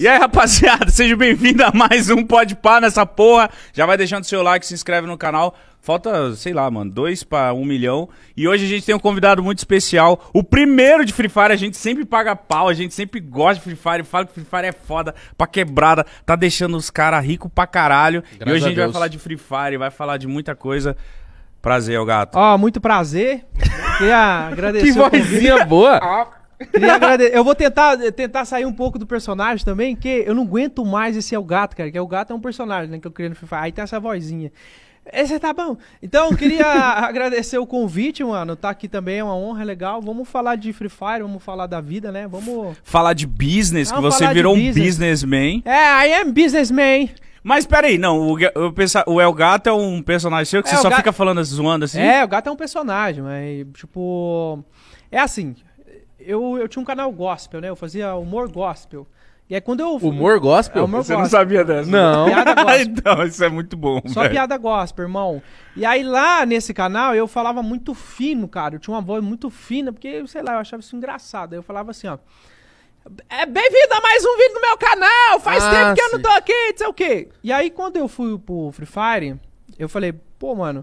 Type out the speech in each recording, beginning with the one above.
E aí, rapaziada, seja bem-vindo a mais um Pode Pá nessa porra. Já vai deixando seu like, se inscreve no canal. Falta, sei lá, mano, dois para um milhão. E hoje a gente tem um convidado muito especial. O primeiro de Free Fire, a gente sempre paga pau, a gente sempre gosta de Free Fire, fala que Free Fire é foda, pra quebrada, tá deixando os caras ricos pra caralho. Graças e hoje a, gente Deus. vai falar de Free Fire, vai falar de muita coisa. Prazer, o gato. Ó, oh, muito prazer. Queria agradecer. que vozinha boa. Ah, eu vou tentar, tentar sair um pouco do personagem também, que eu não aguento mais esse é o gato, cara. Que é o gato é um personagem, né? Que eu criei no FIFA. Aí tem essa vozinha. Esse é, tá bom. Então, eu queria agradecer o convite, mano. Tá aqui também é uma honra, é legal. Vamos falar de Free Fire, vamos falar da vida, né? Vamos. Falar de business, vamos que você virou business. um businessman. É, I am businessman. Mas peraí, não, o, eu o El Gato é um personagem seu que é, você só gato... fica falando, zoando assim? É, o gato é um personagem, mas, tipo. É assim, eu, eu tinha um canal gospel, né? Eu fazia humor gospel. E aí quando eu. Humor gospel? É, humor Você gospel. não sabia dessa? Né? Não. Ah, então, isso é muito bom. Só velho. piada gospel, irmão. E aí lá nesse canal eu falava muito fino, cara. Eu tinha uma voz muito fina, porque, sei lá, eu achava isso engraçado. Aí eu falava assim, ó. É, bem-vindo a mais um vídeo no meu canal! Faz ah, tempo que sim. eu não tô aqui, não sei o quê. E aí quando eu fui pro Free Fire, eu falei, pô, mano,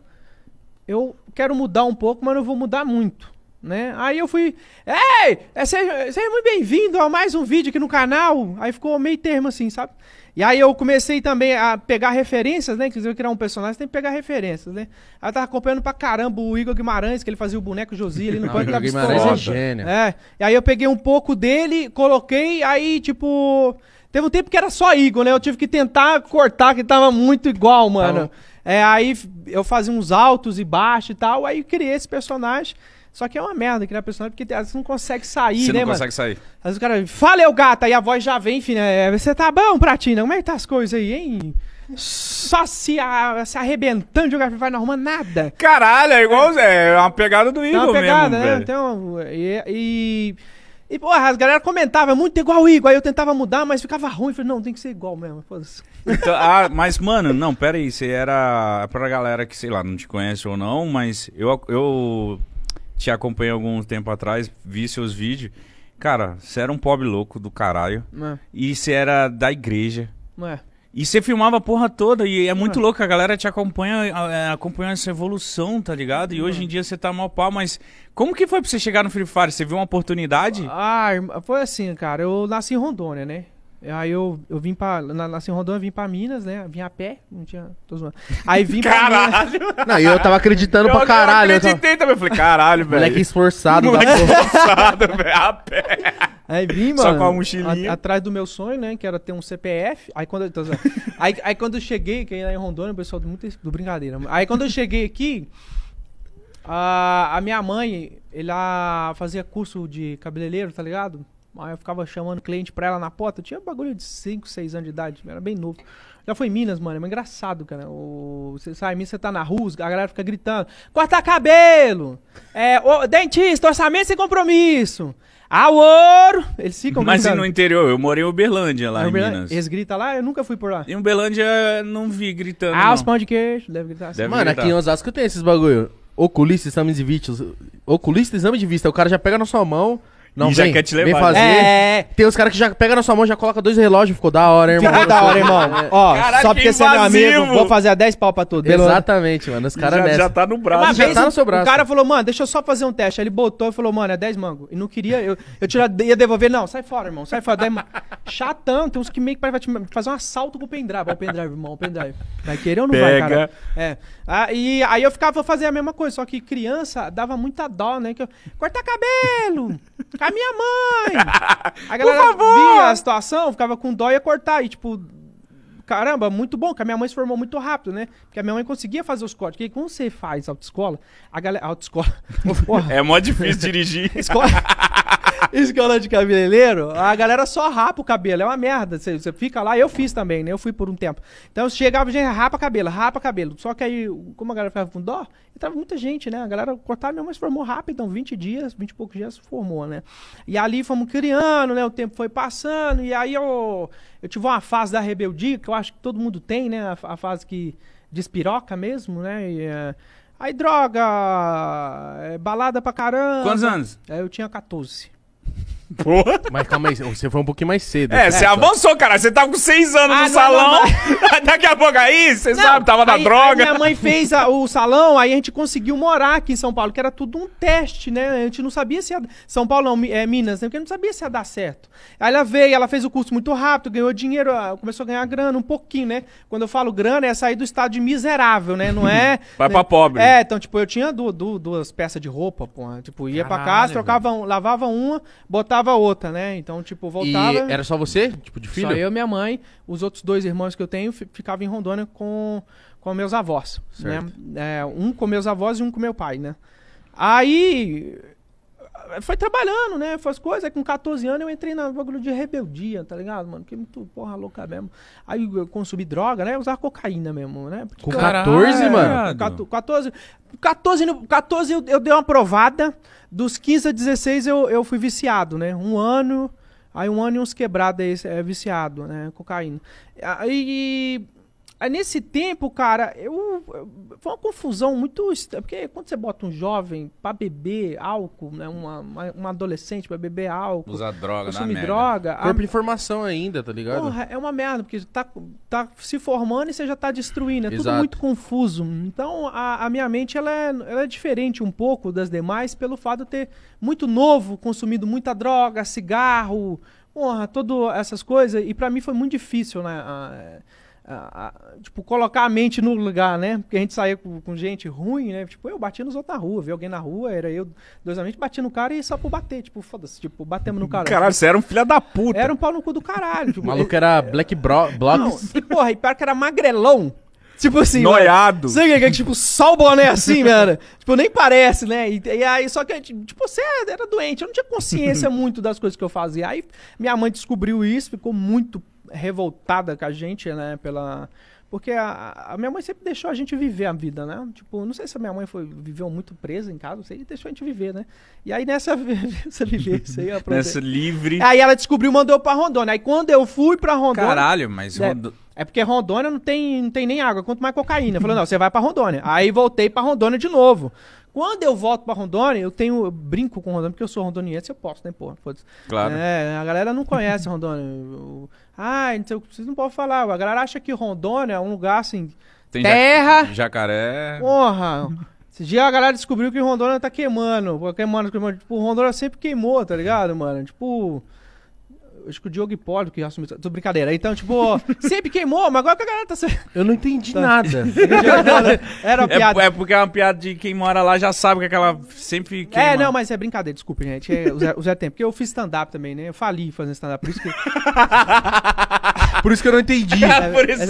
eu quero mudar um pouco, mas eu vou mudar muito né? Aí eu fui, ei, é, seja, seja muito bem-vindo a mais um vídeo aqui no canal. Aí ficou meio termo assim, sabe? E aí eu comecei também a pegar referências, né? eu criar um personagem, tem que pegar referências, né? Aí eu tava acompanhando pra caramba o Igor Guimarães, que ele fazia o boneco Josi ali no Não, Banco da Guimarães é gênio. É, e aí eu peguei um pouco dele, coloquei, aí tipo... Teve um tempo que era só Igor, né? Eu tive que tentar cortar, que tava muito igual, mano. É, aí eu fazia uns altos e baixos e tal, aí criei esse personagem... Só que é uma merda criar personagem, porque às vezes não consegue sair, você né, não mano? consegue sair. Às vezes o cara, fala, o gato e a voz já vem, enfim, né? É, você tá bom, Pratina? Como é que tá as coisas aí, hein? Só se, a, se arrebentando de jogar Free Fire, não arruma nada. Caralho, é igual, é, é uma pegada do Igor mesmo, É uma pegada, né? Velho. Então, e... e... E, porra, as galera comentava, muito igual o Igor. Aí eu tentava mudar, mas ficava ruim. Falei, não, tem que ser igual mesmo. Então, ah, mas, mano, não, pera aí. Você era. Pra galera que, sei lá, não te conhece ou não, mas eu, eu te acompanhei algum tempo atrás, vi seus vídeos. Cara, você era um pobre louco do caralho. É. E você era da igreja. É. E você filmava a porra toda, e é muito é. louco, a galera te acompanha, acompanha essa evolução, tá ligado? E uhum. hoje em dia você tá mal pau, mas como que foi pra você chegar no Free Fire? Você viu uma oportunidade? Ah, foi assim, cara, eu nasci em Rondônia, né? Aí eu, eu vim pra. Na, assim Rondônia, vim pra Minas, né? Vim a pé, não tinha. Tô zoando. Aí vim pra. Caralho! Não, e eu tava acreditando eu, pra caralho. Eu acreditei eu também. Eu falei, caralho, velho. Moleque esforçado, Moleque tá? esforçado, velho. A pé. Aí vim, mano. Só com a mochilinha. A, atrás do meu sonho, né? Que era ter um CPF. Aí quando eu. aí, aí quando eu cheguei, que aí em Rondônia, o pessoal do, muito, do brincadeira. Aí quando eu cheguei aqui. A, a minha mãe, ela fazia curso de cabeleireiro, tá ligado? Aí eu ficava chamando cliente pra ela na porta. Eu tinha bagulho de 5, 6 anos de idade. Era bem novo. Já foi em Minas, mano. É engraçado, cara. O... Você sai em Minas, você tá na rua, a galera fica gritando. Corta cabelo! É, o... Dentista, orçamento sem compromisso! Ah, ouro! Eles ficam Mas gritando. e no interior? Eu morei em Uberlândia, lá é, em Uberlândia. Minas. Eles gritam lá? Eu nunca fui por lá. Em Uberlândia, não vi gritando, Ah, não. os pão de queijo. Deve gritar assim. Deve mano, gritar. aqui em Osasco tem esses bagulho. Oculista, exame de vista. Oculista, exame de vista. O cara já pega na sua mão... Não, e vem, já quer te levar. Vem né? fazer. É. Tem os caras que já pega na sua mão, já coloca dois relógios, ficou da hora, irmão. Ficou da hora, irmão. É. Ó, Caraca, só porque você é meu amigo, vou fazer a 10 pau pra tudo. Exatamente, mano. Os caras já, já tá no braço. Uma já tá no seu braço. O cara falou, mano, deixa eu só fazer um teste. Aí ele botou e falou, mano, é 10 mango. E não queria, eu, eu tirar, ia devolver. Não, sai fora, irmão. Sai fora. 10 Chatão, tem uns que meio que vai fazer um assalto com o pendrive. o pendrive, irmão, o pendrive. Vai querer ou não pega. vai, cara? É. Ah, e aí eu ficava fazendo a mesma coisa, só que criança dava muita dó, né? Que eu, corta cabelo! com a minha mãe. A galera via a situação, ficava com dó e ia cortar. E, tipo, caramba, muito bom, que a minha mãe se formou muito rápido, né? Porque a minha mãe conseguia fazer os códigos. Porque como você faz autoescola, a galera. Autoescola. Porra. É mó difícil dirigir. Escola. Escola é de cabeleireiro, a galera só rapa o cabelo. É uma merda. Você, fica lá, eu fiz também, né? Eu fui por um tempo. Então chegava gente, rapa cabelo, rapa cabelo. Só que aí, como a galera ficava com dó, entrava muita gente, né? A galera cortava mesmo, mas formou rápido, então 20 dias, 20 e poucos dias formou, né? E ali fomos criando, né? O tempo foi passando, e aí eu, eu tive uma fase da rebeldia, que eu acho que todo mundo tem, né? A, a fase que despiroca mesmo, né? E, é... Aí droga, é, balada pra caramba. Quantos anos? Aí é, eu tinha 14. Porra. Mas calma aí, você foi um pouquinho mais cedo. É, você é, avançou, cara. Você tava tá com seis anos ah, no não, salão. Não, Daqui a pouco aí, você não, sabe, tava na droga. Aí minha mãe fez a, o salão, aí a gente conseguiu morar aqui em São Paulo, que era tudo um teste, né? A gente não sabia se ia. São Paulo não, é, Minas, né? Porque não sabia se ia dar certo. Aí ela veio, ela fez o curso muito rápido, ganhou dinheiro, ah, começou a ganhar grana, um pouquinho, né? Quando eu falo grana, é sair do estado de miserável, né? Não é. Vai né? pra pobre. É, então, tipo, eu tinha duas, duas peças de roupa, pô. Tipo, ia Caralho, pra casa, trocava, lavava uma, botava adotava outra, né? Então, tipo, voltava. E era só você? Tipo, de filho? Só eu, minha mãe, os outros dois irmãos que eu tenho ficavam em Rondônia com, com meus avós. Né? Certo. Né? É, um com meus avós e um com meu pai, né? Aí foi trabalhando, né? Foi as coisas. Aí com 14 anos eu entrei na bagulho de rebeldia, tá ligado, mano? Fiquei muito, porra, louca mesmo. Aí eu consumi droga, né? Eu usava cocaína mesmo, né? Porque com 14, eu... mano? 14. 14, 14 eu, eu dei uma aprovada. Dos 15 a 16 eu, eu fui viciado, né? Um ano. Aí um ano e uns quebrados aí, é, viciado, né? Cocaína. Aí nesse tempo, cara, eu, foi uma confusão muito. Porque quando você bota um jovem para beber álcool, né? Uma, uma, uma adolescente para beber álcool. Usar droga, consumir né? droga. Corpo a... de formação ainda, tá ligado? Porra, é uma merda, porque tá, tá se formando e você já tá destruindo. É Exato. tudo muito confuso. Então a, a minha mente ela é, ela é, diferente um pouco das demais pelo fato de ter muito novo consumido muita droga, cigarro, porra, todas essas coisas. E para mim foi muito difícil, né? A, a, a, tipo, colocar a mente no lugar, né? Porque a gente saía com, com gente ruim, né? Tipo, eu bati nos outros na rua, vi alguém na rua, era eu, dois amigos, bati no cara e só por bater, tipo, foda-se, tipo, batemos no cara. Caralho, você era um filho da puta. Era um pau no cu do caralho. Tipo, o maluco era Black Bro Blocks. Não, e porra, e pior que era magrelão. Tipo assim. Noiado. Mano, sei que, é que, é? tipo, só o boné assim, mano. tipo, nem parece, né? E, e, aí, só que, tipo, você era doente. Eu não tinha consciência muito das coisas que eu fazia. Aí minha mãe descobriu isso, ficou muito revoltada com a gente, né? Pela. Porque a, a, minha mãe sempre deixou a gente viver a vida, né? Tipo, não sei se a minha mãe foi, viveu muito presa em casa, não sei, deixou a gente viver, né? E aí nessa, nessa vivência aí, Nessa livre. Aí ela descobriu mandou pra Rondônia. Aí quando eu fui pra Rondônia. Caralho, mas. É, é porque Rondônia não tem, não tem nem água, quanto mais cocaína. Falou, não, você vai pra Rondônia. Aí voltei pra Rondônia de novo. Quando eu volto pra Rondônia, eu tenho. Eu brinco com Rondônia, porque eu sou rondoniense, eu posso, né, porra? Claro. É, a galera não conhece Rondônia. ah, então vocês não podem falar. A galera acha que Rondônia é um lugar assim. Tem terra. Ja jacaré. Porra. Esse dia a galera descobriu que Rondônia tá queimando. Queimando, queimando. Tipo, Rondônia sempre queimou, tá ligado, mano? Tipo. Acho que o Diogo Hipólito que assumiu. Tô brincadeira. Então, tipo, sempre queimou, mas agora que a galera tá. Eu não entendi tá. nada. Né? Era uma é piada. É, é, porque é uma piada de quem mora lá já sabe que aquela sempre é, queima. É, não, mas é brincadeira, desculpa, gente. É, o, Zé, o Zé Tempo. Porque eu fiz stand-up também, né? Eu fali fazendo stand-up, por isso que. por isso que eu não entendi. É, por, isso,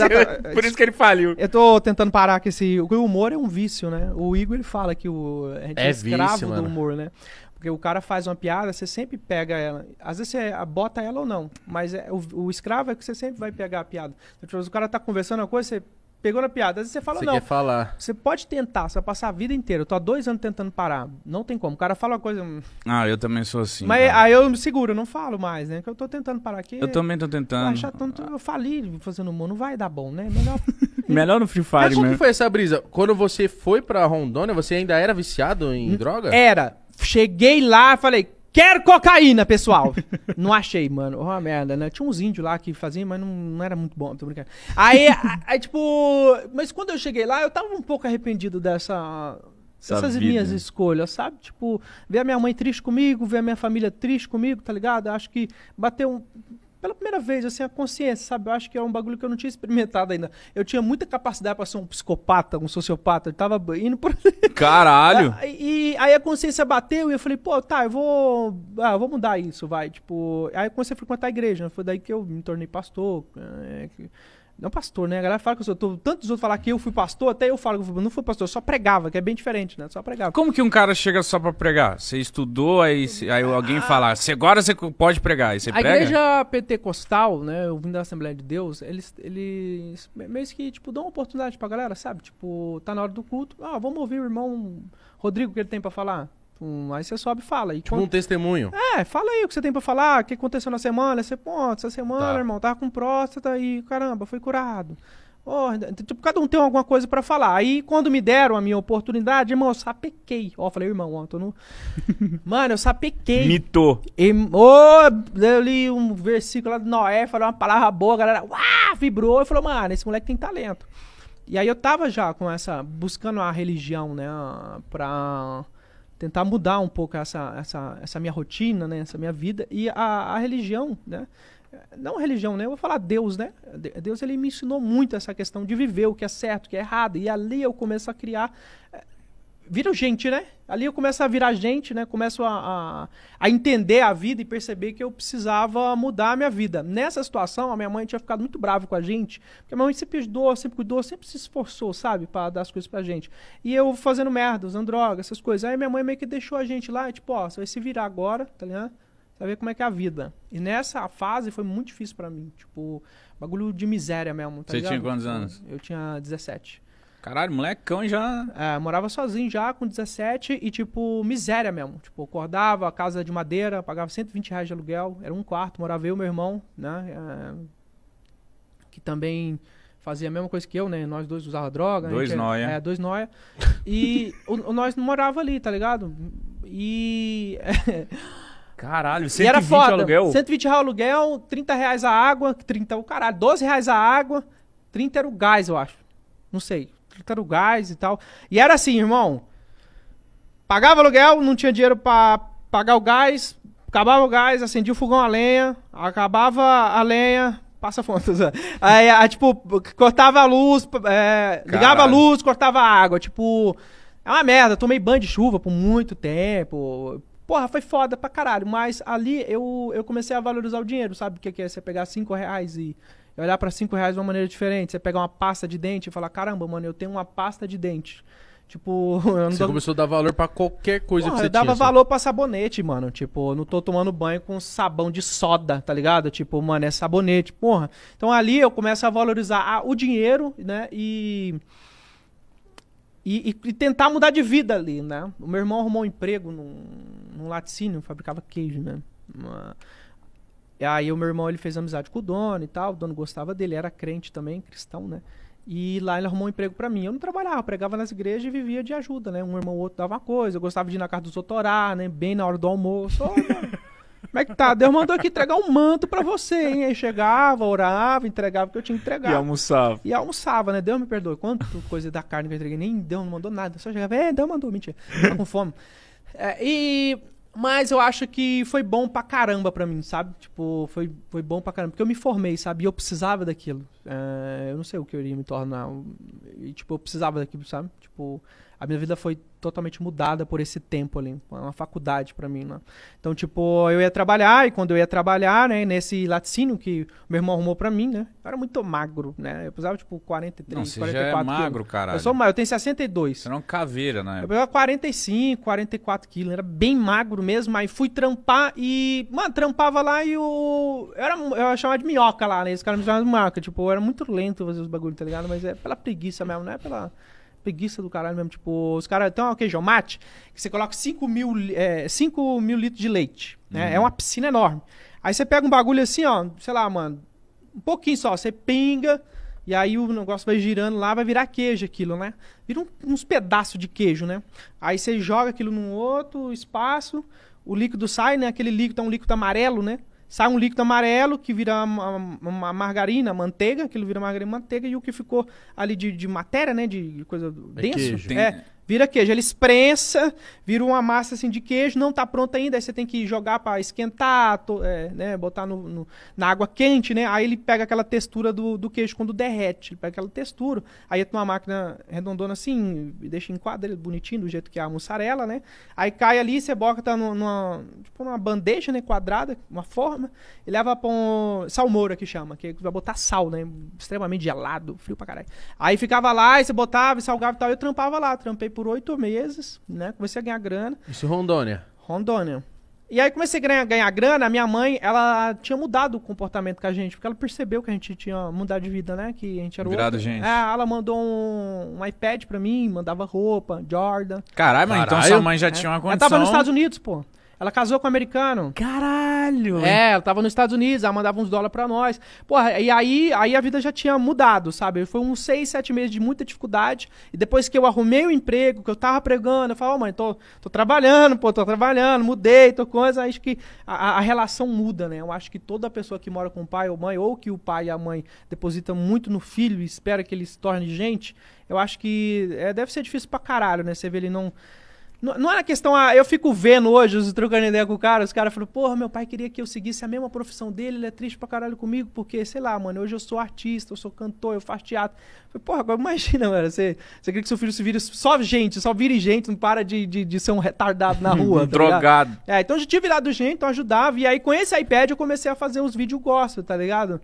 por, isso, que ele faliu. Eu tô tentando parar que esse. O humor é um vício, né? O Igor ele fala que o, a gente é, é escravo vício, do mano. humor, né? Porque o cara faz uma piada, você sempre pega ela. Às vezes você bota ela ou não, mas é, o, o, escravo é que você sempre vai pegar a piada. Então, tipo, o cara tá conversando uma coisa, você pegou na piada, às vezes você fala você não. Quer falar. Você pode tentar, você vai passar a vida inteira. Eu tô há dois anos tentando parar, não tem como. O cara fala uma coisa... Hum. Ah, eu também sou assim. Mas cara. aí eu me seguro, eu não falo mais, né? Porque eu tô tentando parar aqui. Eu também tô tentando. Eu, achar tanto, eu fali fazendo humor, não vai dar bom, né? Melhor... Melhor no Free Fire, Mas como mesmo. que foi essa brisa? Quando você foi pra Rondônia, você ainda era viciado em hum. droga? Era. Cheguei lá, falei, quero cocaína, pessoal. não achei, mano. Oh, merda, né? Tinha uns índios lá que faziam, mas não, não era muito bom, tô brincando. Aí, tipo... Mas quando eu cheguei lá, eu tava um pouco arrependido dessa... Essa essas vida. minhas né? escolhas, sabe? Tipo, ver a minha mãe triste comigo, ver a minha família triste comigo, tá ligado? Acho que bateu um pela primeira vez, assim, a consciência, sabe? Eu acho que é um bagulho que eu não tinha experimentado ainda. Eu tinha muita capacidade para ser um psicopata, um sociopata, eu tava indo por Caralho! e, e aí a consciência bateu e eu falei, pô, tá, eu vou, ah, eu vou mudar isso, vai, tipo... Aí eu comecei a frequentar a igreja, né? foi daí que eu me tornei pastor, é, que... Não pastor, né? A galera fala que eu sou. tantos outros falar que eu fui pastor, até eu falo que eu fui, não fui pastor, só pregava, que é bem diferente, né? Só pregava. Como que um cara chega só pra pregar? Você estudou, aí, aí alguém ah, fala, agora você pode pregar, aí você a prega? A igreja pentecostal, né? Eu vim da Assembleia de Deus, eles, eles meio que, tipo, dão uma oportunidade pra galera, sabe? Tipo, tá na hora do culto, ah, vamos ouvir o irmão Rodrigo que ele tem pra falar aí você sobe e fala. E tipo um testemunho. É, fala aí o que você tem pra falar, o que aconteceu na semana. Você, pô, essa semana, tá. irmão, tava com próstata e caramba, foi curado. Oh, tipo, cada um tem alguma coisa para falar. Aí, quando me deram a minha oportunidade, irmão, eu sapequei. Ó, oh, falei, irmão, ó, tô no... Mano, eu sapequei. Mitou. E, oh, eu li um versículo lá do Noé, falei uma palavra boa, a galera uá, vibrou e falou, mano, esse moleque tem talento. E aí eu tava já com essa, buscando a religião, né, pra tentar mudar um pouco essa, essa, essa minha rotina, né? Essa minha vida. E a, a religião, né? Não religião, né? Eu vou falar Deus, né? Deus, ele me ensinou muito essa questão de viver o que é certo, o que é errado. E ali eu começo a criar viram gente, né? Ali eu começo a virar gente, né? Começo a, a, a, entender a vida e perceber que eu precisava mudar a minha vida. Nessa situação, a minha mãe tinha ficado muito brava com a gente, porque a minha mãe sempre ajudou, sempre cuidou, sempre se esforçou, sabe? para dar as coisas pra gente. E eu fazendo merda, usando droga, essas coisas. Aí minha mãe meio que deixou a gente lá, tipo, ó, você vai se virar agora, tá ligado? Pra ver como é que é a vida. E nessa fase foi muito difícil para mim. Tipo, bagulho de miséria mesmo. Tá você ligado? tinha quantos anos? Eu tinha 17. Caralho, molecão já. É, morava sozinho já, com 17, e tipo, miséria mesmo. Tipo, acordava, casa de madeira, pagava 120 reais de aluguel, era um quarto, morava eu e meu irmão, né? É... que também fazia a mesma coisa que eu, né? Nós dois usava droga. Dois nóia. noia. É, dois noia. E o, o nós morava ali, tá ligado? E. Caralho, 120 e era foda. aluguel? 120 reais aluguel, 30 reais a água, 30 o caralho, 12 reais a água, 30 era o gás, eu acho. Não sei. Tá o gás e tal. E era assim, irmão. Pagava aluguel, não tinha dinheiro para pagar o gás, acabava o gás, acendia o fogão a lenha, acabava a lenha, passa fontes né? Aí, a, ah, tipo, cortava a luz, é, ligava a luz, cortava a água. Tipo, é uma merda. Tomei banho de chuva por muito tempo. Porra, foi foda pra caralho. Mas ali eu, eu comecei a valorizar o dinheiro, sabe? O que, que é você pegar cinco reais e e é olhar para cinco reais de uma maneira diferente. Você pegar uma pasta de dente e falar, caramba, mano, eu tenho uma pasta de dente. Tipo, eu não Você começou a dar valor para qualquer coisa Porra, que você eu dava tinha, assim. valor assim. pra sabonete, mano. Tipo, não tô tomando banho com sabão de soda, tá ligado? Tipo, mano, é sabonete. Porra. Então ali eu começo a valorizar o dinheiro, né? E... E, e, e, tentar mudar de vida ali, né? O meu irmão arrumou um emprego num, num laticínio, fabricava queijo, né? Uma... E aí o meu irmão ele fez amizade com o dono e tal, o dono gostava dele, era crente também, cristão, né? E lá ele arrumou um emprego para mim. Eu não trabalhava, pregava nas igrejas e vivia de ajuda, né? Um irmão ou outro dava uma coisa, eu gostava de ir na casa dos outros orar, né? Bem na hora do almoço. Como é que tá? Deus mandou aqui entregar um manto para você, hein? Aí chegava, orava, entregava o que eu tinha que entregar. E almoçava. E almoçava, né? Deus me perdoe. Quanto coisa da carne que eu entreguei, nem Deus não mandou nada. Só chegava, é, Deus mandou, mentira. Tá com fome. É, e mas eu acho que foi bom pra caramba pra mim, sabe? Tipo, foi, foi bom pra caramba. Porque eu me formei, sabe? E eu precisava daquilo. É, eu não sei o que eu iria me tornar. E, tipo, eu precisava daquilo, sabe? Tipo, a minha vida foi totalmente mudada por esse tempo ali. Foi uma faculdade para mim, né? Então, tipo, eu ia trabalhar e quando eu ia trabalhar, né, nesse laticínio que meu irmão arrumou para mim, né? Eu era muito magro, né? Eu pesava tipo 43, não, você 44 é magro, cara. Eu sou magro, eu tenho 62. Você era uma caveira, né? Eu pesava 45, 44 quilos, era bem magro mesmo, aí fui trampar e, mano, trampava lá e o eu era eu era chamado de minhoca lá, né? Esse cara me chamava de minhoca, tipo, eu era muito lento fazer os bagulhos tá ligado? Mas é pela preguiça mesmo, não é pela preguiça do caralho mesmo. Tipo, os caras têm um queijo mate que você coloca 5 mil, é, 5 mil litros de leite. Né? É uhum. É uma piscina enorme. Aí você pega um bagulho assim, ó, sei lá, mano, um pouquinho só, você pinga. E aí o negócio vai girando lá, vai virar queijo aquilo, né? Vira um, uns pedaços de queijo, né? Aí você joga aquilo num outro espaço, o líquido sai, né? Aquele líquido é um líquido amarelo, né? Sai um líquido amarelo que vira uma, uma margarina, manteiga, aquilo vira margarina, manteiga, e o que ficou ali de, de matéria, né? De coisa é denso. Queijo. É, tem... Vira queijo. Ele esprensa, vira uma massa assim de queijo, não está pronta ainda, aí você tem que jogar para esquentar, to, é, né, botar no, no, na água quente, né? Aí ele pega aquela textura do, do queijo quando derrete, ele pega aquela textura. Aí entra uma máquina redondona assim, deixa em quadro bonitinho, do jeito que é a mussarela, né? Aí cai ali, você bota no, numa, tipo numa bandeja, né, quadrada, uma forma, e leva para um salmoura que chama, que vai botar sal, né? Extremamente gelado, frio pra caralho. Aí ficava lá, e você botava, e salgava e tal, eu trampava lá, trampei por por oito meses, né? Comecei a ganhar grana. Isso em Rondônia? Rondônia. E aí comecei a ganhar, ganhar grana, minha mãe, ela tinha mudado o comportamento com a gente, porque ela percebeu que a gente tinha mudado de vida, né? Que a gente era Virado outro. gente. É, ela mandou um, um, iPad pra mim, mandava roupa, Jordan. Caralho, mas então sua mãe já é. tinha uma condição... Ela tava nos Estados Unidos, pô. Ela casou com um americano. Caralho! É, ela tava nos Estados Unidos, ela mandava uns dólares pra nós. Porra, e aí, aí a vida já tinha mudado, sabe? Foi uns seis, sete meses de muita dificuldade. E depois que eu arrumei o emprego, que eu tava pregando, eu falava, oh, mãe, tô, tô trabalhando, pô, tô trabalhando, mudei, tô coisa. Acho que a, a relação muda, né? Eu acho que toda pessoa que mora com o pai ou mãe, ou que o pai e a mãe depositam muito no filho e espera que ele se torne gente, eu acho que é, deve ser difícil pra caralho, né? Você vê ele não não, não era questão, ah, eu fico vendo hoje, os trocando ideia com o cara, os caras falam, porra, meu pai queria que eu seguisse a mesma profissão dele, ele é triste pra caralho comigo, porque, sei lá, mano, hoje eu sou artista, eu sou cantor, eu faço teatro. falei, porra, agora imagina, mano, você, você queria que seu filho se vire só gente, só vire gente, não para de, de, de ser um retardado na rua. tá Drogado. É, então eu já tinha virado gente, então ajudava, e aí com esse iPad eu comecei a fazer os vídeos gosto, tá ligado?